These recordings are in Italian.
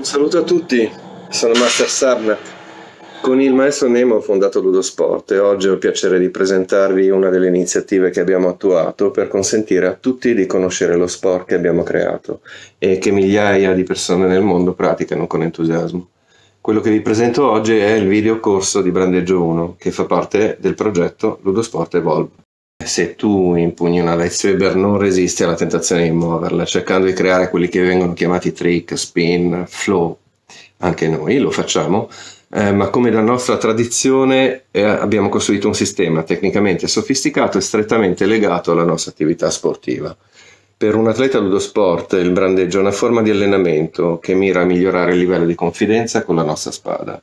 Un saluto a tutti, sono Master Sarnat. Con il maestro Nemo ho fondato Ludosport e oggi ho il piacere di presentarvi una delle iniziative che abbiamo attuato per consentire a tutti di conoscere lo sport che abbiamo creato e che migliaia di persone nel mondo praticano con entusiasmo. Quello che vi presento oggi è il videocorso di Brandeggio 1 che fa parte del progetto Ludosport Evolve se tu impugni una lightsaber non resisti alla tentazione di muoverla, cercando di creare quelli che vengono chiamati trick, spin, flow. Anche noi lo facciamo, eh, ma come la nostra tradizione eh, abbiamo costruito un sistema tecnicamente sofisticato e strettamente legato alla nostra attività sportiva. Per un atleta ludosport il brandeggio è una forma di allenamento che mira a migliorare il livello di confidenza con la nostra spada.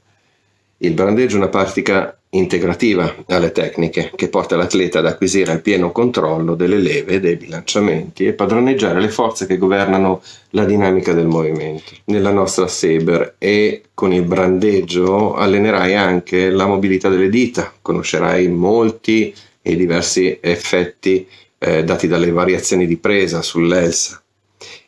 Il brandeggio è una pratica integrativa alle tecniche che porta l'atleta ad acquisire il pieno controllo delle leve, dei bilanciamenti e padroneggiare le forze che governano la dinamica del movimento. Nella nostra Saber e con il brandeggio allenerai anche la mobilità delle dita, conoscerai molti e diversi effetti eh, dati dalle variazioni di presa sull'ELSA.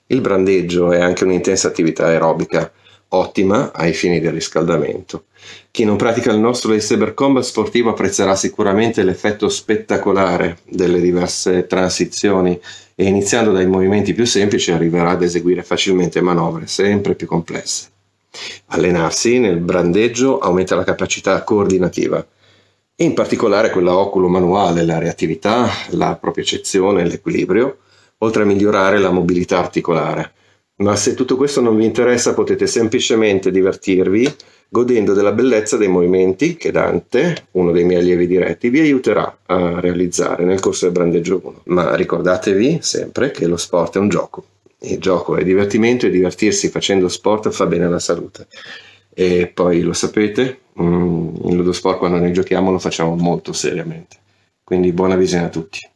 Il brandeggio è anche un'intensa attività aerobica ottima ai fini del riscaldamento. Chi non pratica il nostro lightsaber combat sportivo apprezzerà sicuramente l'effetto spettacolare delle diverse transizioni e iniziando dai movimenti più semplici arriverà ad eseguire facilmente manovre sempre più complesse. Allenarsi nel brandeggio aumenta la capacità coordinativa in particolare quella oculo-manuale, la reattività, la e l'equilibrio, oltre a migliorare la mobilità articolare ma se tutto questo non vi interessa potete semplicemente divertirvi godendo della bellezza dei movimenti che Dante, uno dei miei allievi diretti, vi aiuterà a realizzare nel corso del Brandeggio 1. Ma ricordatevi sempre che lo sport è un gioco. Il gioco è divertimento e divertirsi facendo sport fa bene alla salute. E poi lo sapete, mm, in Ludosport quando ne giochiamo lo facciamo molto seriamente. Quindi buona visione a tutti.